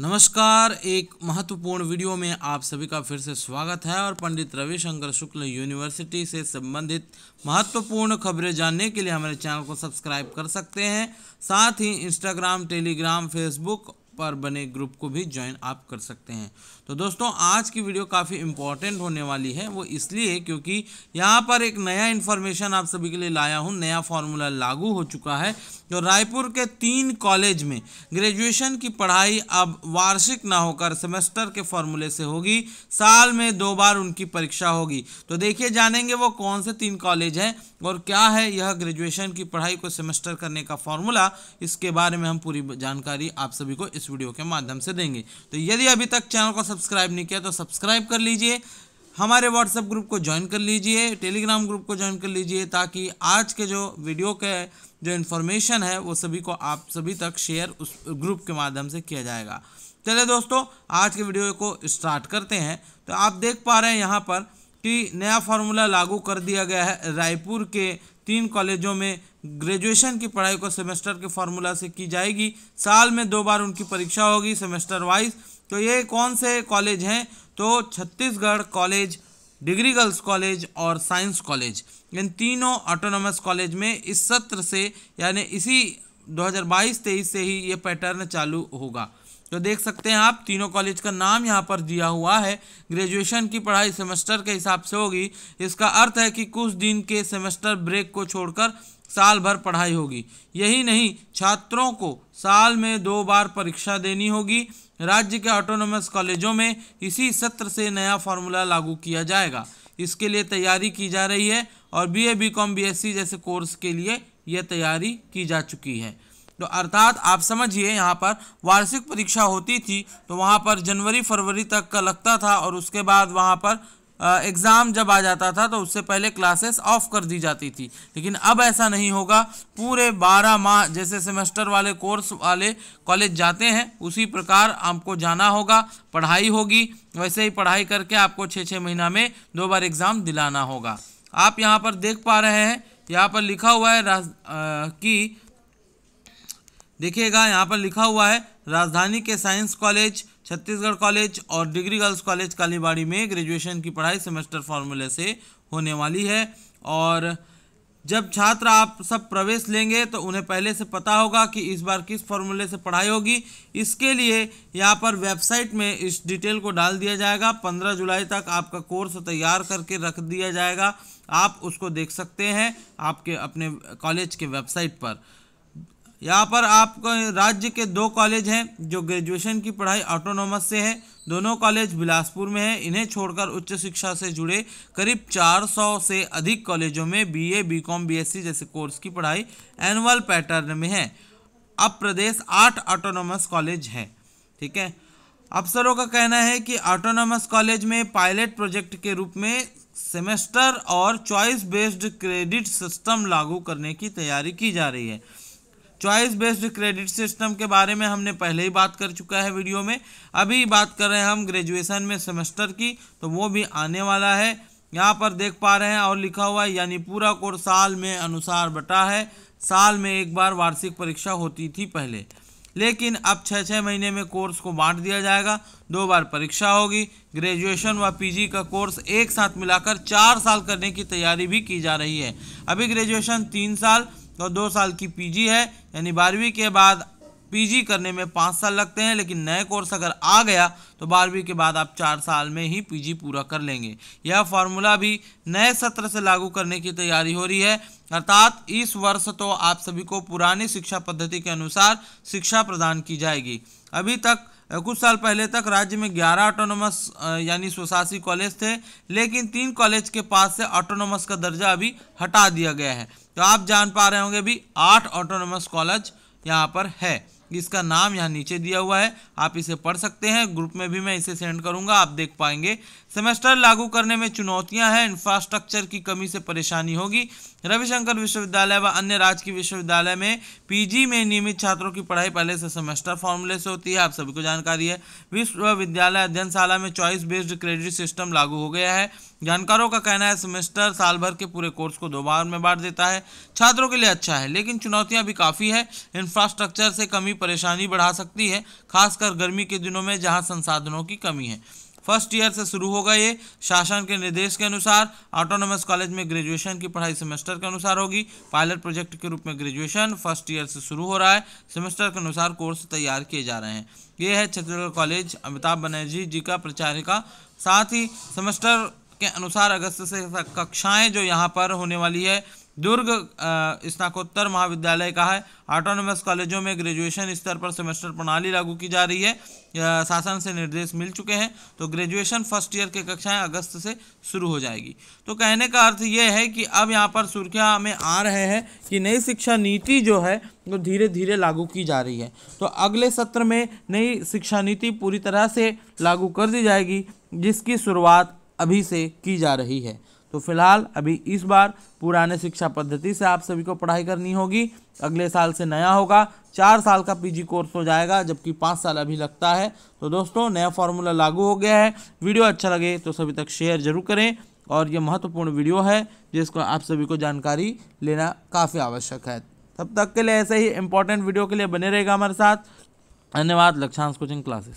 नमस्कार एक महत्वपूर्ण वीडियो में आप सभी का फिर से स्वागत है और पंडित रविशंकर शुक्ल यूनिवर्सिटी से संबंधित महत्वपूर्ण खबरें जानने के लिए हमारे चैनल को सब्सक्राइब कर सकते हैं साथ ही इंस्टाग्राम टेलीग्राम फेसबुक पर बने ग्रुप को भी ज्वाइन आप कर सकते हैं तो दोस्तों आज की वीडियो काफ़ी इंपॉर्टेंट होने वाली है वो इसलिए क्योंकि यहाँ पर एक नया इन्फॉर्मेशन आप सभी के लिए लाया हूँ नया फार्मूला लागू हो चुका है जो रायपुर के तीन कॉलेज में ग्रेजुएशन की पढ़ाई अब वार्षिक ना होकर सेमेस्टर के फॉर्मूले से होगी साल में दो बार उनकी परीक्षा होगी तो देखिए जानेंगे वो कौन से तीन कॉलेज हैं और क्या है यह ग्रेजुएशन की पढ़ाई को सेमेस्टर करने का फॉर्मूला इसके बारे में हम पूरी जानकारी आप सभी को इस इस वीडियो के माध्यम से देंगे तो यदि अभी तक चैनल को सब्सक्राइब नहीं किया तो सब्सक्राइब कर लीजिए हमारे व्हाट्सएप ग्रुप को ज्वाइन कर लीजिए टेलीग्राम ग्रुप को ज्वाइन कर लीजिए ताकि आज के जो वीडियो के जो इन्फॉर्मेशन है वो सभी को आप सभी तक शेयर उस ग्रुप के माध्यम से किया जाएगा चलिए दोस्तों आज के वीडियो को स्टार्ट करते हैं तो आप देख पा रहे हैं यहाँ पर कि नया फार्मूला लागू कर दिया गया है रायपुर के तीन कॉलेजों में ग्रेजुएशन की पढ़ाई को सेमेस्टर के फार्मूला से की जाएगी साल में दो बार उनकी परीक्षा होगी सेमेस्टर वाइज तो ये कौन से कॉलेज हैं तो Chhattisgarh college degree girls college और साइंस कॉलेज इन तीनों ऑटोनोमस कॉलेज में इस सत्र से यानी इसी 2022-23 से ही ये पैटर्न चालू होगा तो देख सकते हैं आप तीनों कॉलेज का नाम यहाँ पर दिया हुआ है ग्रेजुएशन की पढ़ाई सेमेस्टर के हिसाब से होगी इसका अर्थ है कि कुछ दिन के सेमेस्टर ब्रेक को छोड़कर साल भर पढ़ाई होगी यही नहीं छात्रों को साल में दो बार परीक्षा देनी होगी राज्य के ऑटोनोमस कॉलेजों में इसी सत्र से नया फॉर्मूला लागू किया जाएगा इसके लिए तैयारी की जा रही है और B A B com B S C जैसे कोर्स के लिए यह तैयारी की जा चुकी है तो अर्थात आप समझिए यहाँ पर वार्षिक परीक्षा होती थी तो वहाँ पर जनवरी फरवरी तक का लगता था और उसके बाद वहाँ पर एग्ज़ाम जब आ जाता था तो उससे पहले क्लासेस ऑफ कर दी जाती थी लेकिन अब ऐसा नहीं होगा पूरे बारह माह जैसे सेमेस्टर वाले कोर्स वाले कॉलेज जाते हैं उसी प्रकार आपको जाना होगा पढ़ाई होगी वैसे ही पढ़ाई करके आपको छः छः महीना में दो बार एग्ज़ाम दिलाना होगा आप यहाँ पर देख पा रहे हैं यहाँ पर लिखा हुआ है आ, कि देखिएगा यहाँ पर लिखा हुआ है राजधानी के साइंस कॉलेज छत्तीसगढ़ कॉलेज और डिग्री गर्ल्स कॉलेज कालीबाड़ी में ग्रेजुएशन की पढ़ाई सेमेस्टर फॉर्मूले से होने वाली है और जब छात्र आप सब प्रवेश लेंगे तो उन्हें पहले से पता होगा कि इस बार किस फॉर्मूले से पढ़ाई होगी इसके लिए यहाँ पर वेबसाइट में इस डिटेल को डाल दिया जाएगा 15 जुलाई तक आपका कोर्स तैयार करके रख दिया जाएगा आप उसको देख सकते हैं आपके अपने कॉलेज के वेबसाइट पर यहाँ पर आपको राज्य के दो कॉलेज हैं जो ग्रेजुएशन की पढ़ाई ऑटोनोमस से है दोनों कॉलेज बिलासपुर में है इन्हें छोड़कर उच्च शिक्षा से जुड़े करीब 400 से अधिक कॉलेजों में बीए, बीकॉम, बीएससी जैसे कोर्स की पढ़ाई एनुअल पैटर्न में है अब प्रदेश आठ ऑटोनोमस कॉलेज हैं ठीक है अफसरों का कहना है कि ऑटोनोमस कॉलेज में पायलट प्रोजेक्ट के रूप में सेमेस्टर और चॉइस बेस्ड क्रेडिट सिस्टम लागू करने की तैयारी की जा रही है चॉइस बेस्ड क्रेडिट सिस्टम के बारे में हमने पहले ही बात कर चुका है वीडियो में अभी बात कर रहे हैं हम ग्रेजुएशन में सेमेस्टर की तो वो भी आने वाला है यहाँ पर देख पा रहे हैं और लिखा हुआ है यानी पूरा कोर्स साल में अनुसार बटा है साल में एक बार वार्षिक परीक्षा होती थी पहले लेकिन अब छः छः महीने में कोर्स को बांट दिया जाएगा दो बार परीक्षा होगी ग्रेजुएशन व पीजी का कोर्स एक साथ मिलाकर चार साल करने की तैयारी भी की जा रही है अभी ग्रेजुएशन तीन साल तो दो साल की पीजी है यानी बारहवीं के बाद पीजी करने में पाँच साल लगते हैं लेकिन नए कोर्स अगर आ गया तो बारहवीं के बाद आप चार साल में ही पीजी पूरा कर लेंगे यह फार्मूला भी नए सत्र से लागू करने की तैयारी हो रही है अर्थात इस वर्ष तो आप सभी को पुरानी शिक्षा पद्धति के अनुसार शिक्षा प्रदान की जाएगी अभी तक कुछ साल पहले तक राज्य में 11 ऑटोनोमस यानी स्वशासी कॉलेज थे लेकिन तीन कॉलेज के पास से ऑटोनोमस का दर्जा अभी हटा दिया गया है तो आप जान पा रहे होंगे अभी आठ ऑटोनोमस कॉलेज यहाँ पर है इसका नाम यहाँ नीचे दिया हुआ है आप इसे पढ़ सकते हैं ग्रुप में भी मैं इसे सेंड करूँगा आप देख पाएंगे सेमेस्टर लागू करने में चुनौतियाँ हैं इंफ्रास्ट्रक्चर की कमी से परेशानी होगी रविशंकर विश्वविद्यालय व अन्य राजकीय विश्वविद्यालय में पीजी में नियमित छात्रों की पढ़ाई पहले से सेमेस्टर फॉर्मूले से होती है आप सभी को जानकारी है विश्वविद्यालय अध्ययनशाला में चॉइस बेस्ड क्रेडिट सिस्टम लागू हो गया है जानकारों का कहना है सेमेस्टर साल भर के पूरे कोर्स को दो बार में बांट देता है छात्रों के लिए अच्छा है लेकिन चुनौतियाँ भी काफ़ी है इंफ्रास्ट्रक्चर से कमी परेशानी बढ़ा सकती है खासकर गर्मी के दिनों में जहाँ संसाधनों की कमी है फर्स्ट ईयर से शुरू होगा ये शासन के निर्देश के अनुसार ऑटोनोमस कॉलेज में ग्रेजुएशन की पढ़ाई सेमेस्टर के अनुसार होगी पायलट प्रोजेक्ट के रूप में ग्रेजुएशन फर्स्ट ईयर से शुरू हो रहा है सेमेस्टर के अनुसार कोर्स तैयार किए जा रहे हैं ये है छत्तीसगढ़ कॉलेज अमिताभ बनर्जी जी का प्रचारिका साथ ही सेमेस्टर के अनुसार अगस्त से कक्षाएँ जो यहाँ पर होने वाली है दुर्ग स्नाकोत्तर महाविद्यालय का है ऑटोनोमस कॉलेजों में ग्रेजुएशन स्तर पर सेमेस्टर प्रणाली लागू की जा रही है शासन से निर्देश मिल चुके हैं तो ग्रेजुएशन फर्स्ट ईयर की कक्षाएं अगस्त से शुरू हो जाएगी तो कहने का अर्थ ये है कि अब यहाँ पर सुर्खियाँ में आ रहे हैं कि नई शिक्षा नीति जो है वो तो धीरे धीरे लागू की जा रही है तो अगले सत्र में नई शिक्षा नीति पूरी तरह से लागू कर दी जाएगी जिसकी शुरुआत अभी से की जा रही है तो फिलहाल अभी इस बार पुराने शिक्षा पद्धति से आप सभी को पढ़ाई करनी होगी अगले साल से नया होगा चार साल का पीजी कोर्स हो जाएगा जबकि पाँच साल अभी लगता है तो दोस्तों नया फॉर्मूला लागू हो गया है वीडियो अच्छा लगे तो सभी तक शेयर जरूर करें और ये महत्वपूर्ण वीडियो है जिसको आप सभी को जानकारी लेना काफ़ी आवश्यक है तब तक के लिए ऐसे ही इंपॉर्टेंट वीडियो के लिए बने रहेगा हमारे साथ धन्यवाद लक्षांश कोचिंग क्लासेस